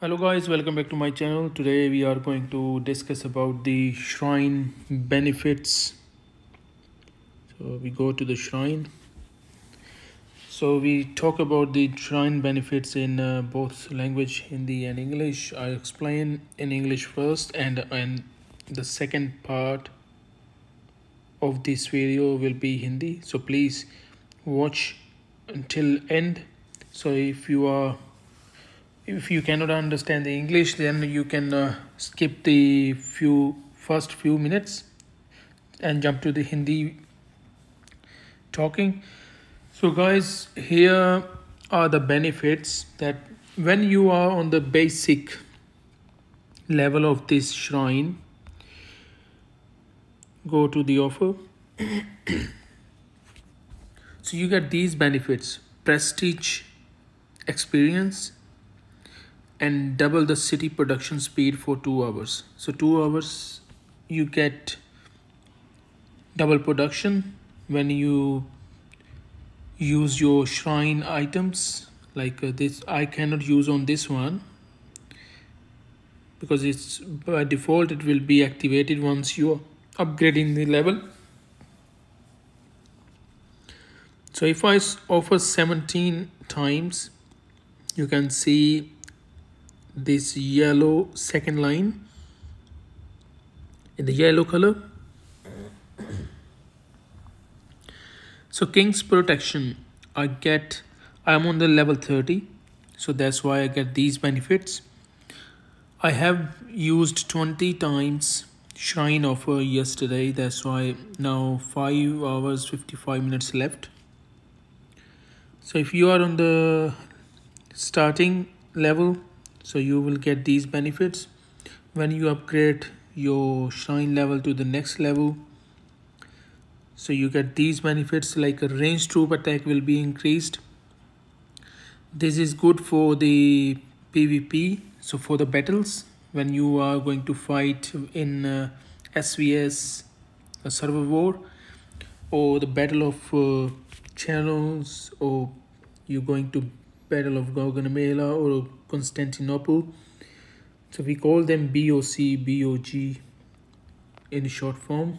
hello guys welcome back to my channel today we are going to discuss about the shrine benefits so we go to the shrine so we talk about the shrine benefits in uh, both language hindi and english i explain in english first and and the second part of this video will be hindi so please watch until end so if you are if you cannot understand the English then you can uh, skip the few first few minutes and jump to the Hindi talking so guys here are the benefits that when you are on the basic level of this shrine go to the offer so you get these benefits prestige experience and double the city production speed for two hours. So two hours you get double production when you use your shrine items like uh, this I cannot use on this one because it's by default it will be activated once you're upgrading the level so if I offer 17 times you can see this yellow second line in the yellow color. So King's protection, I get, I'm on the level 30. So that's why I get these benefits. I have used 20 times shrine offer yesterday. That's why now 5 hours 55 minutes left. So if you are on the starting level so you will get these benefits when you upgrade your shrine level to the next level so you get these benefits like a range troop attack will be increased this is good for the pvp so for the battles when you are going to fight in uh, svs a server war or the battle of uh, channels or you're going to Battle of Gaugamela or Constantinople. So we call them BOC, BOG in short form.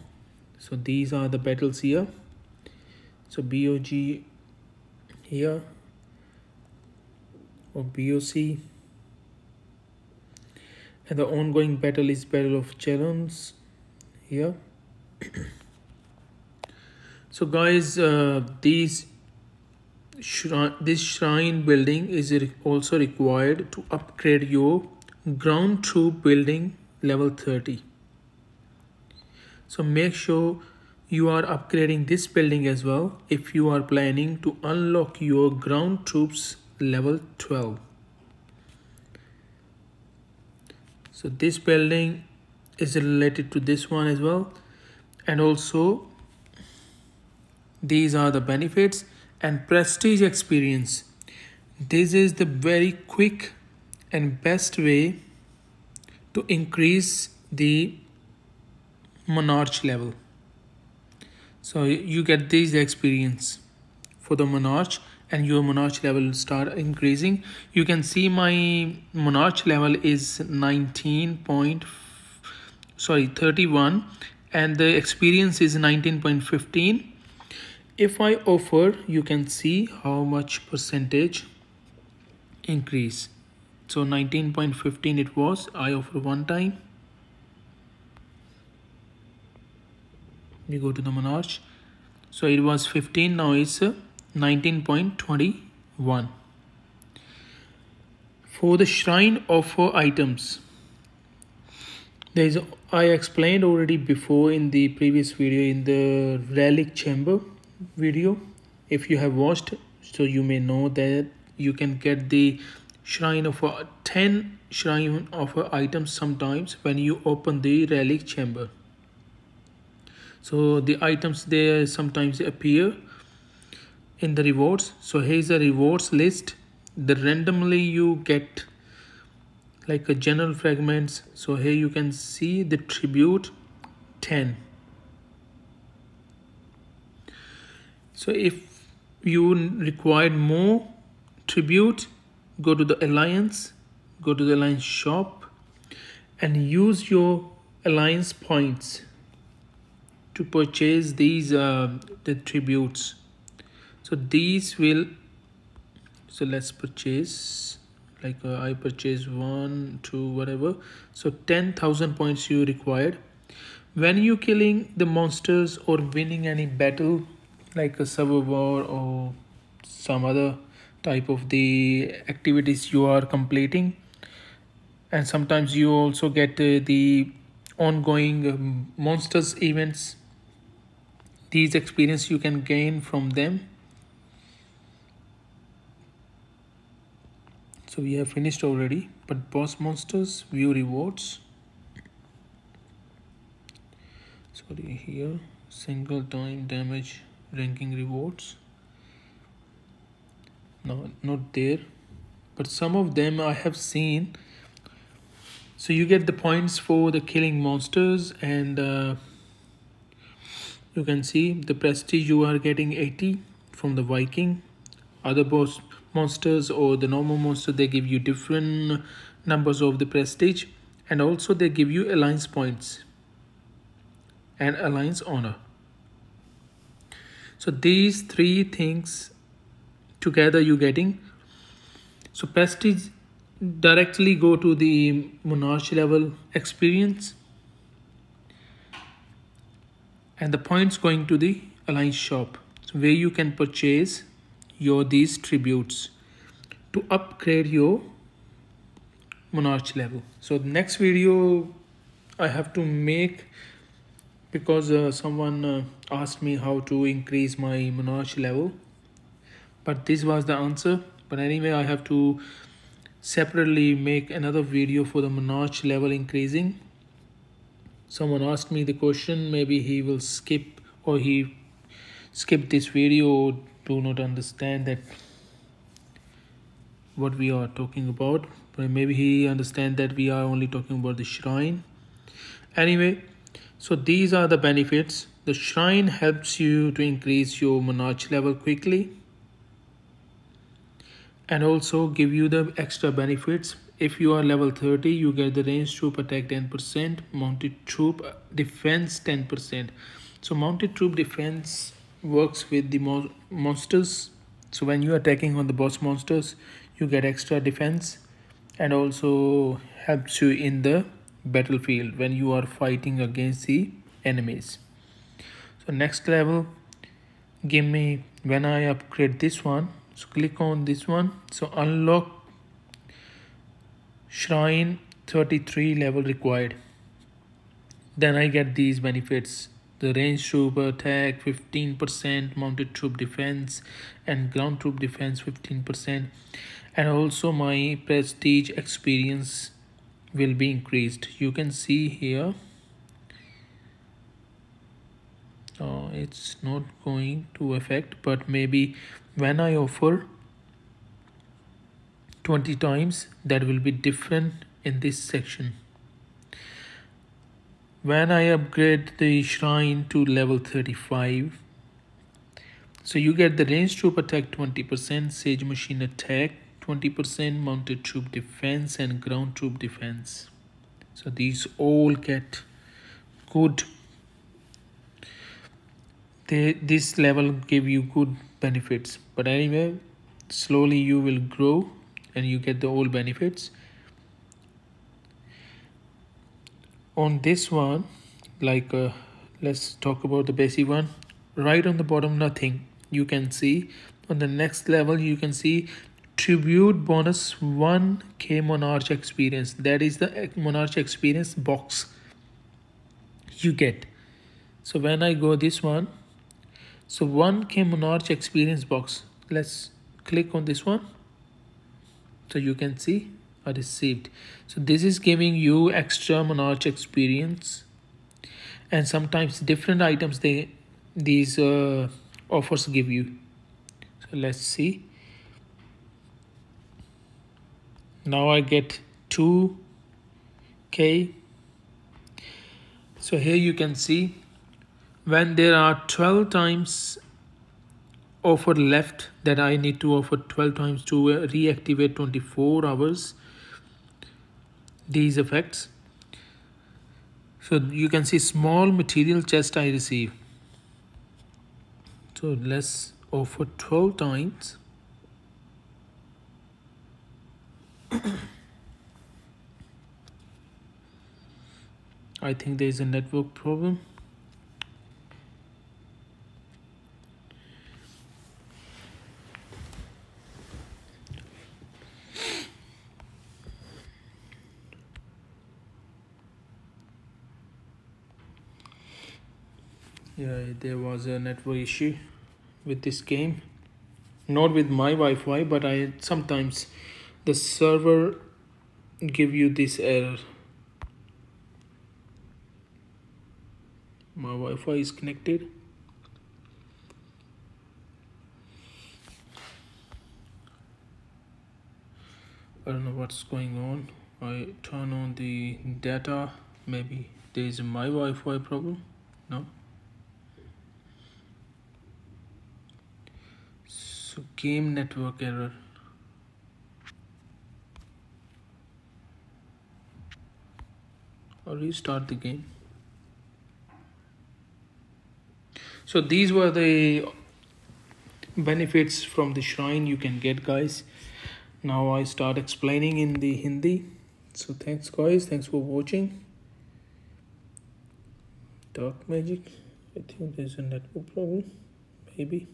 So these are the battles here. So BOG here or BOC and the ongoing battle is Battle of Chalons here. so guys uh, these shrine, this shrine building is also required to upgrade your ground troop building level 30 so make sure you are upgrading this building as well if you are planning to unlock your ground troops level 12 so this building is related to this one as well and also these are the benefits and prestige experience. This is the very quick and best way to increase the monarch level. So you get this experience for the monarch and your monarch level will start increasing. You can see my monarch level is 19 point, sorry 31 and the experience is 19.15 if I offer you can see how much percentage increase so 19.15 it was I offer one time we go to the Monarch so it was 15 now it's 19.21 uh, for the shrine offer items there is I explained already before in the previous video in the relic chamber video if you have watched so you may know that you can get the shrine of a 10 shrine of items sometimes when you open the relic chamber so the items there sometimes appear in the rewards so here's a rewards list the randomly you get like a general fragments so here you can see the tribute 10 so if you require more tribute go to the alliance go to the alliance shop and use your alliance points to purchase these uh, the tributes so these will so let's purchase like uh, I purchase one two whatever so 10,000 points you required when you killing the monsters or winning any battle like a war or some other type of the activities you are completing and sometimes you also get uh, the ongoing um, monsters events these experience you can gain from them so we have finished already but boss monsters view rewards sorry here single time damage ranking rewards no not there but some of them I have seen so you get the points for the killing monsters and uh, you can see the prestige you are getting 80 from the Viking other boss monsters or the normal monster they give you different numbers of the prestige and also they give you alliance points and alliance honor so these three things together you getting so prestige directly go to the monarch level experience and the points going to the alliance shop so where you can purchase your these tributes to upgrade your monarch level so next video i have to make because uh, someone uh, asked me how to increase my monarch level but this was the answer but anyway I have to separately make another video for the monarch level increasing someone asked me the question maybe he will skip or he skip this video do not understand that what we are talking about but maybe he understand that we are only talking about the shrine anyway so these are the benefits. The shrine helps you to increase your monarch level quickly and also give you the extra benefits. If you are level 30, you get the range troop attack 10%, mounted troop uh, defense 10%. So mounted troop defense works with the mo monsters. So when you are attacking on the boss monsters, you get extra defense and also helps you in the battlefield when you are fighting against the enemies so next level give me when i upgrade this one so click on this one so unlock shrine 33 level required then i get these benefits the range troop attack 15% mounted troop defense and ground troop defense 15% and also my prestige experience will be increased you can see here uh, it's not going to affect but maybe when I offer 20 times that will be different in this section when I upgrade the shrine to level 35 so you get the range troop attack 20% sage machine attack 20% mounted troop defense and ground troop defense so these all get good they this level give you good benefits but anyway slowly you will grow and you get the old benefits on this one like uh, let's talk about the basic one right on the bottom nothing you can see on the next level you can see tribute bonus 1k monarch experience that is the monarch experience box you get so when i go this one so 1k monarch experience box let's click on this one so you can see i received so this is giving you extra monarch experience and sometimes different items they these uh, offers give you so let's see now I get 2k so here you can see when there are 12 times offer left that I need to offer 12 times to reactivate 24 hours these effects so you can see small material chest I receive so let's offer 12 times I think there is a network problem. yeah there was a network issue with this game not with my Wi-Fi but I sometimes the server give you this error my Wi-Fi is connected I don't know what's going on I turn on the data maybe there is my Wi-Fi problem no so game network error or restart the game so these were the benefits from the shrine you can get guys now i start explaining in the hindi so thanks guys thanks for watching dark magic i think there's a network problem maybe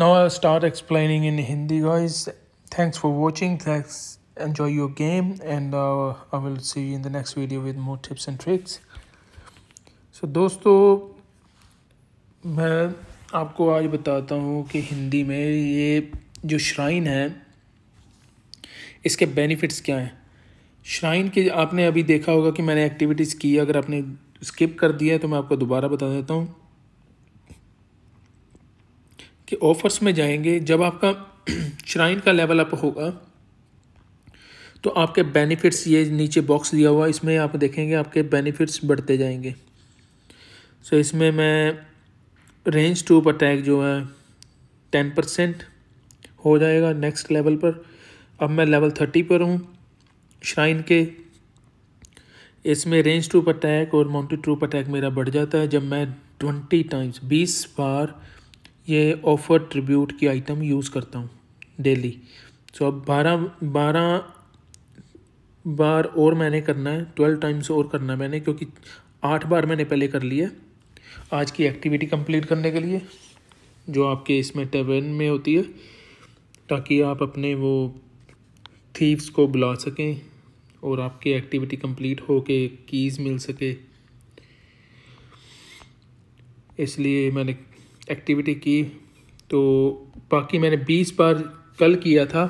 Now I'll start explaining in Hindi guys. Thanks for watching. Thanks. Enjoy your game and uh, I will see you in the next video with more tips and tricks. So दोस्तों मैं आपको आज बताता हूँ कि हिंदी में ये जो श्राइन है इसके बेनिफिट्स क्या हैं श्राइन के आपने अभी देखा होगा कि मैंने एक्टिविटीज़ की अगर आपने स्किप कर दिया है तो मैं आपको दोबारा बता देता हूँ कि ऑफर्स में जाएंगे जब आपका श्राइन का लेवल अप होगा तो आपके बेनिफिट्स ये नीचे बॉक्स दिया हुआ इसमें आप देखेंगे आपके बेनिफिट्स बढ़ते जाएंगे सो so, इसमें मैं रेंज टू अटैक जो है टेन परसेंट हो जाएगा नेक्स्ट लेवल पर अब मैं लेवल थर्टी पर हूँ श्राइन के इसमें रेंज टू अटैक और माउंटेड ट्रूप अटैक मेरा बढ़ जाता है जब मैं ट्वेंटी टाइम्स बीस बार ये ऑफ़र ट्रिब्यूट की आइटम यूज़ करता हूँ डेली सो अब बारह बारह बार और मैंने करना है ट्वेल्व टाइम्स और करना है मैंने क्योंकि आठ बार मैंने पहले कर लिया आज की एक्टिविटी कंप्लीट करने के लिए जो आपके इसमें टेवन में होती है ताकि आप अपने वो थीव्स को बुला सकें और आपकी एक्टिविटी कंप्लीट हो के कीज़ मिल सके इसलिए मैंने एक्टिविटी की तो बाकी मैंने बीस बार कल किया था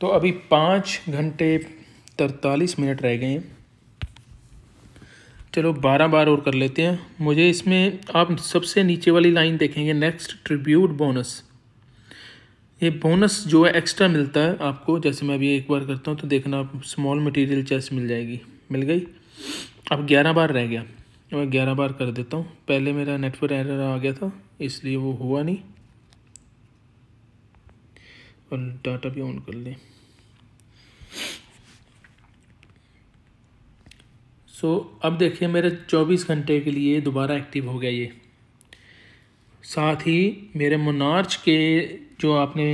तो अभी पाँच घंटे तरतालीस मिनट रह गए हैं चलो बारह बार और कर लेते हैं मुझे इसमें आप सबसे नीचे वाली लाइन देखेंगे नेक्स्ट ट्रिब्यूट बोनस ये बोनस जो है एक्स्ट्रा मिलता है आपको जैसे मैं अभी एक बार करता हूँ तो देखना आप स्मॉल मटेरियल चेस मिल जाएगी मिल गई अब ग्यारह बार रह गया मैं ग्यारह बार कर देता हूँ पहले मेरा नेटवर्क एरर आ गया था इसलिए वो हुआ नहीं और डाटा भी ऑन कर लें सो so, अब देखिए मेरे 24 घंटे के लिए दोबारा एक्टिव हो गया ये साथ ही मेरे मोनार्च के जो आपने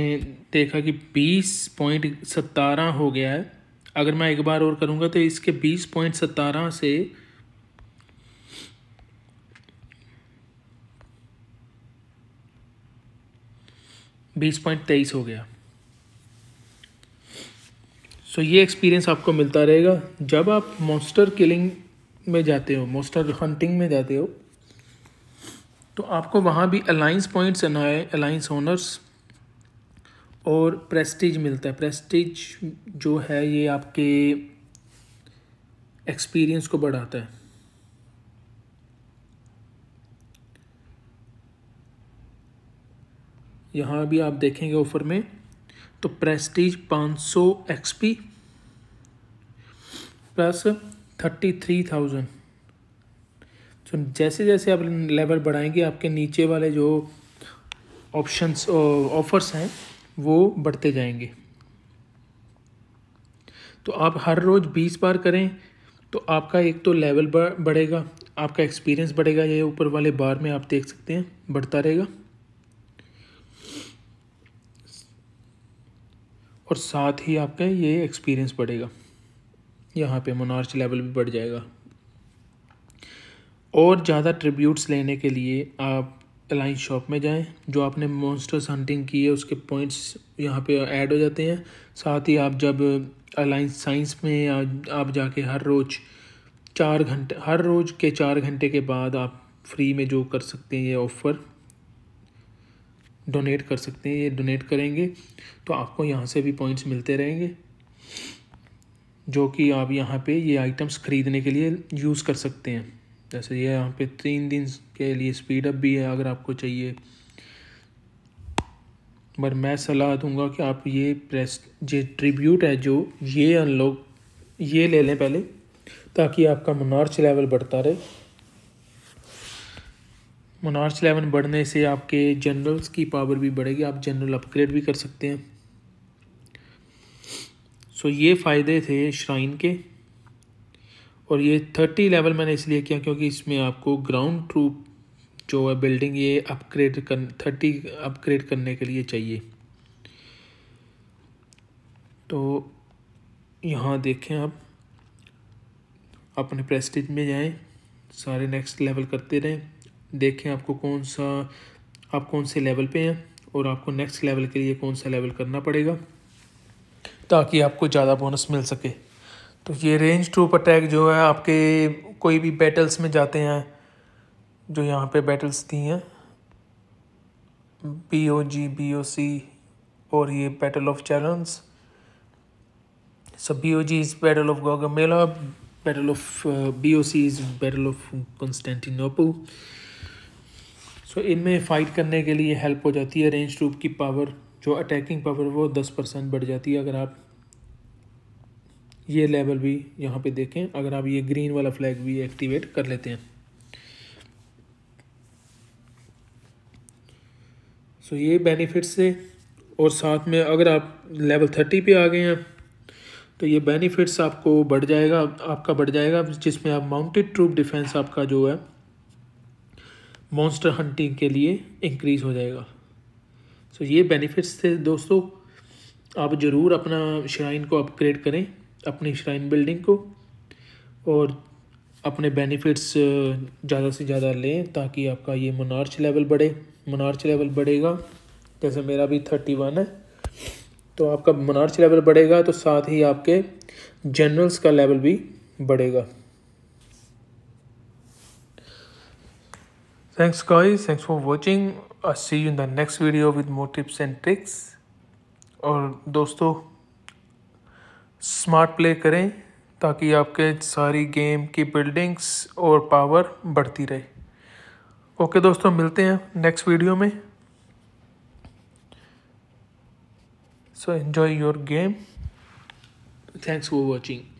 देखा कि बीस पॉइंट सतारह हो गया है अगर मैं एक बार और करूँगा तो इसके बीस पॉइंट सतारह से बीस पॉइंट तेईस हो गया सो ये एक्सपीरियंस आपको मिलता रहेगा जब आप मॉन्स्टर किलिंग में जाते हो मॉन्स्टर हंटिंग में जाते हो तो आपको वहाँ भी अलाइंस पॉइंट्स अलाइंस ओनर्स और प्रेस्टीज मिलता है प्रेस्टीज जो है ये आपके एक्सपीरियंस को बढ़ाता है यहाँ भी आप देखेंगे ऑफर में तो प्रेस्टीज 500 सौ X P plus thirty three thousand तो जैसे जैसे आप लेवल बढ़ाएंगे आपके नीचे वाले जो ऑप्शंस ऑफर्स हैं वो बढ़ते जाएंगे तो आप हर रोज़ बीस बार करें तो आपका एक तो लेवल बढ़ेगा आपका एक्सपीरियंस बढ़ेगा ये ऊपर वाले बार में आप देख सकते हैं बढ़ता रहेगा और साथ ही आपका ये एक्सपीरियंस बढ़ेगा यहाँ पे मोनार्च लेवल भी बढ़ जाएगा और ज़्यादा ट्रिब्यूट्स लेने के लिए आप अलाइंस शॉप में जाएं जो आपने मॉन्स्टर्स हंटिंग की है उसके पॉइंट्स यहाँ पे ऐड हो जाते हैं साथ ही आप जब अलाइंस साइंस में आप जाके हर रोज़ चार घंटे हर रोज़ के चार घंटे के बाद आप फ्री में जो कर सकते हैं ये ऑफ़र डोनेट कर सकते हैं ये डोनेट करेंगे तो आपको यहाँ से भी पॉइंट्स मिलते रहेंगे जो कि आप यहाँ पे ये आइटम्स ख़रीदने के लिए यूज़ कर सकते हैं जैसे ये यहाँ पे तीन दिन के लिए स्पीड अप भी है अगर आपको चाहिए पर मैं सलाह दूंगा कि आप ये प्रेस ये ट्रिब्यूट है जो ये अनलॉक ये ले लें पहले ताकि आपका मनार्च लेवल बढ़ता रहे मनार्स लेवन बढ़ने से आपके जनरल्स की पावर भी बढ़ेगी आप जनरल अपग्रेड भी कर सकते हैं सो so, ये फ़ायदे थे श्राइन के और ये थर्टी लेवल मैंने इसलिए किया क्योंकि इसमें आपको ग्राउंड ट्रूप जो है बिल्डिंग ये अपग्रेड कर थर्टी अपग्रेड करने के लिए चाहिए तो यहाँ देखें आप अपने प्रेस्टिज में जाएं सारे नेक्स्ट लेवल करते रहें देखें आपको कौन सा आप कौन से लेवल पे हैं और आपको नेक्स्ट लेवल के लिए कौन सा लेवल करना पड़ेगा ताकि आपको ज़्यादा बोनस मिल सके तो ये रेंज ट्रूप अटैक जो है आपके कोई भी बैटल्स में जाते हैं जो यहाँ पे बैटल्स दी हैं B O G B O C और ये battle of Chalons is battle of Gaugamela battle of B O C is battle of Constantinople so इनमें फ़ाइट करने के लिए हेल्प हो जाती है रेंज ट्रूप की पावर जो अटैकिंग पावर वो दस परसेंट बढ़ जाती है अगर आप ये लेवल भी यहाँ पे देखें अगर आप ये ग्रीन वाला फ्लैग भी एक्टिवेट कर लेते हैं सो ये बेनिफिट्स से और साथ में अगर आप लेवल थर्टी पे आ गए हैं तो ये बेनिफिट्स आपको बढ़ जाएगा आपका बढ़ जाएगा जिसमें आप माउंटेड ट्रूप डिफेंस आपका जो है मॉन्स्टर हंटिंग के लिए इंक्रीज़ हो जाएगा सो ये बेनिफिट्स थे दोस्तों आप ज़रूर अपना श्राइन को अपग्रेड करें अपनी श्राइन बिल्डिंग को और अपने बेनिफिट्स ज़्यादा से ज़्यादा लें ताकि आपका ये मनार्च लेवल बढ़े मनार्च लेवल बढ़ेगा जैसे मेरा भी थर्टी वन है तो आपका मनार्च लेवल बढ़ेगा तो साथ ही आपके जनरल्स का लेवल भी बढ़ेगा Thanks guys, thanks for watching. I'll see you in the next video with more tips and tricks. और दोस्तों स्मार्ट प्ले करें ताकि आपके सारी गेम की बिल्डिंग्स और पावर बढ़ती रहे ओके दोस्तों मिलते हैं नेक्स्ट वीडियो में so enjoy your game thanks for watching